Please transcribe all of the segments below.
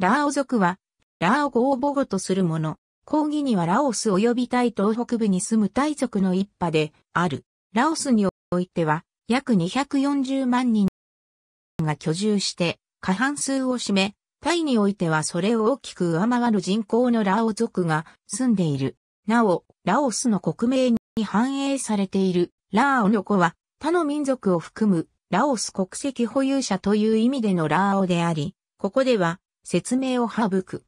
ラーオ族は、ラーオ語を母語とする者、講義にはラオス及びタイ東北部に住むタイ族の一派である。ラオスにおいては、約240万人が居住して、過半数を占め、タイにおいてはそれを大きく上回る人口のラオ族が住んでいる。なお、ラオスの国名に反映されている、ラーオの子は、他の民族を含む、ラオス国籍保有者という意味でのラーオであり、ここでは、説明を省く。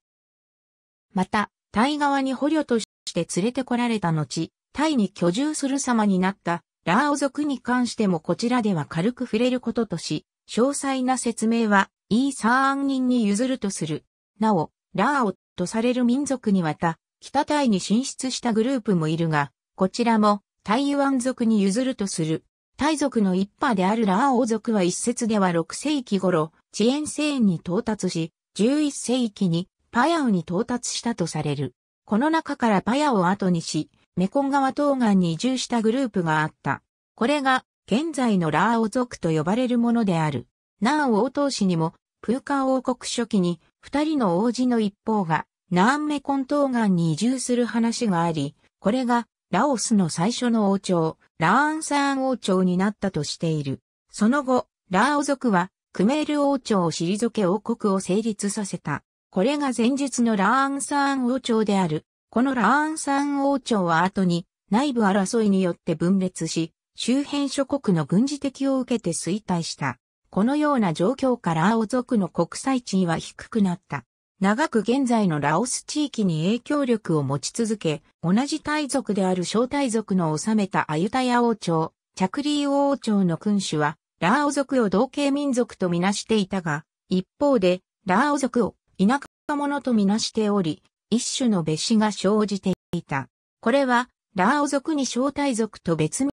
また、タイ側に捕虜として連れてこられた後、タイに居住する様になったラーオ族に関してもこちらでは軽く触れることとし、詳細な説明はイーサーン人に譲るとする。なお、ラーオとされる民族にわた、北タイに進出したグループもいるが、こちらもタイユアン族に譲るとする。タイ族の一派であるラーオ族は一説では6世紀頃、遅延西園に到達し、11世紀にパヤオに到達したとされる。この中からパヤオを後にし、メコン川東岸に移住したグループがあった。これが現在のラーオ族と呼ばれるものである。ナーオ王党氏にも、プーカー王国初期に二人の王子の一方がナーンメコン東岸に移住する話があり、これがラオスの最初の王朝、ラーンサーン王朝になったとしている。その後、ラーオ族はクメール王朝を退け王国を成立させた。これが前述のラーンサーン王朝である。このラーンサーン王朝は後に内部争いによって分裂し、周辺諸国の軍事的を受けて衰退した。このような状況からオ族の国際地位は低くなった。長く現在のラオス地域に影響力を持ち続け、同じ大族である小大族の治めたアユタヤ王朝、チャクリー王朝の君主は、ラーオ族を同系民族とみなしていたが、一方で、ラーオ族を田舎者とみなしており、一種の別紙が生じていた。これは、ラーオ族に招待族と別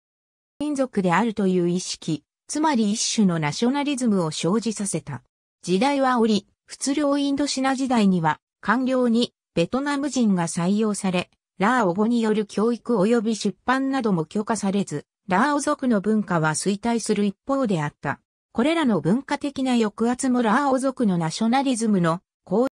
民族であるという意識、つまり一種のナショナリズムを生じさせた。時代は折、仏領インドシナ時代には、官僚にベトナム人が採用され、ラーオ語による教育及び出版なども許可されず、ラーオ族の文化は衰退する一方であった。これらの文化的な抑圧もラーオ族のナショナリズムの高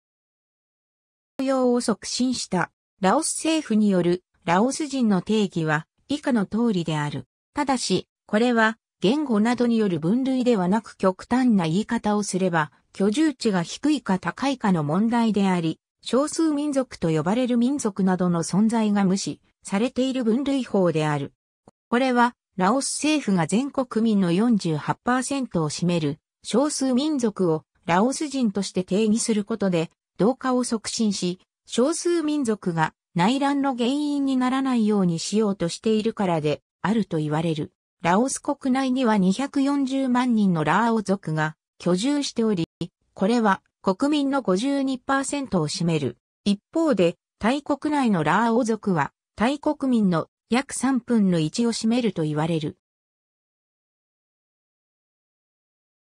揚を促進した。ラオス政府によるラオス人の定義は以下の通りである。ただし、これは言語などによる分類ではなく極端な言い方をすれば、居住地が低いか高いかの問題であり、少数民族と呼ばれる民族などの存在が無視されている分類法である。これはラオス政府が全国民の48%を占める少数民族をラオス人として定義することで同化を促進し、少数民族が内乱の原因にならないようにしようとしているからであると言われる。ラオス国内には240万人のラーオ族が居住しており、これは国民の52%を占める。一方で、タイ国内のラーオ族は、タイ国民の約3分の1を占めると言われる。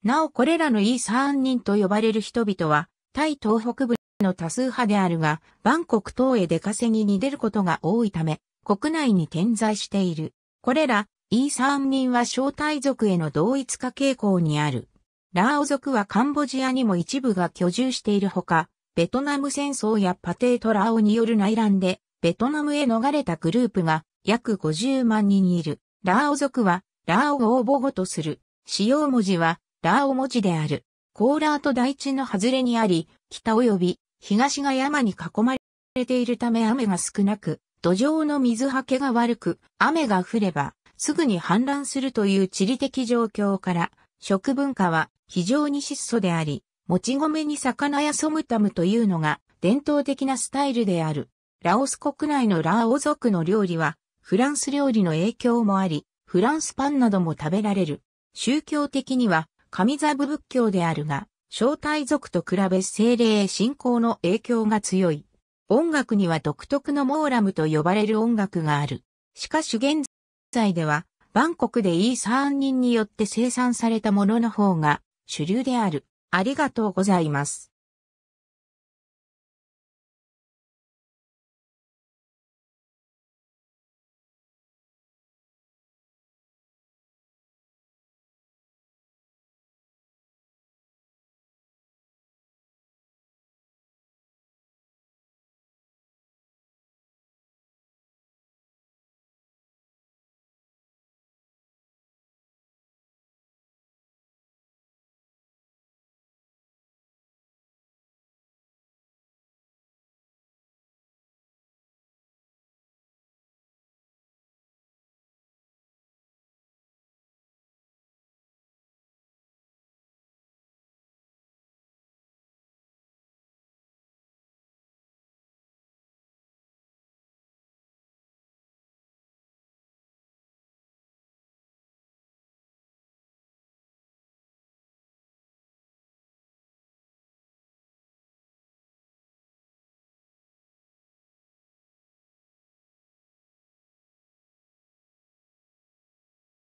なおこれらのイーサーン人と呼ばれる人々は、タイ東北部の多数派であるが、バンコク等へ出稼ぎに出ることが多いため、国内に点在している。これら、イーサーン人は小隊族への同一化傾向にある。ラーオ族はカンボジアにも一部が居住しているほか、ベトナム戦争やパテートラオによる内乱で、ベトナムへ逃れたグループが約50万人いる。ラーオ族は、ラーオを母語とする。使用文字は、ラーオ文字である。コーラーと大地の外れにあり、北及び東が山に囲まれているため雨が少なく、土壌の水はけが悪く、雨が降れば、すぐに氾濫するという地理的状況から、食文化は非常に質素であり、もち米に魚やソムタムというのが伝統的なスタイルである。ラオス国内のラーオ族の料理は、フランス料理の影響もあり、フランスパンなども食べられる。宗教的には、神座部仏教であるが、正体族と比べ精霊信仰の影響が強い。音楽には独特のモーラムと呼ばれる音楽がある。しかし現在では、バンコクでイーサーン人によって生産されたものの方が主流である。ありがとうございます。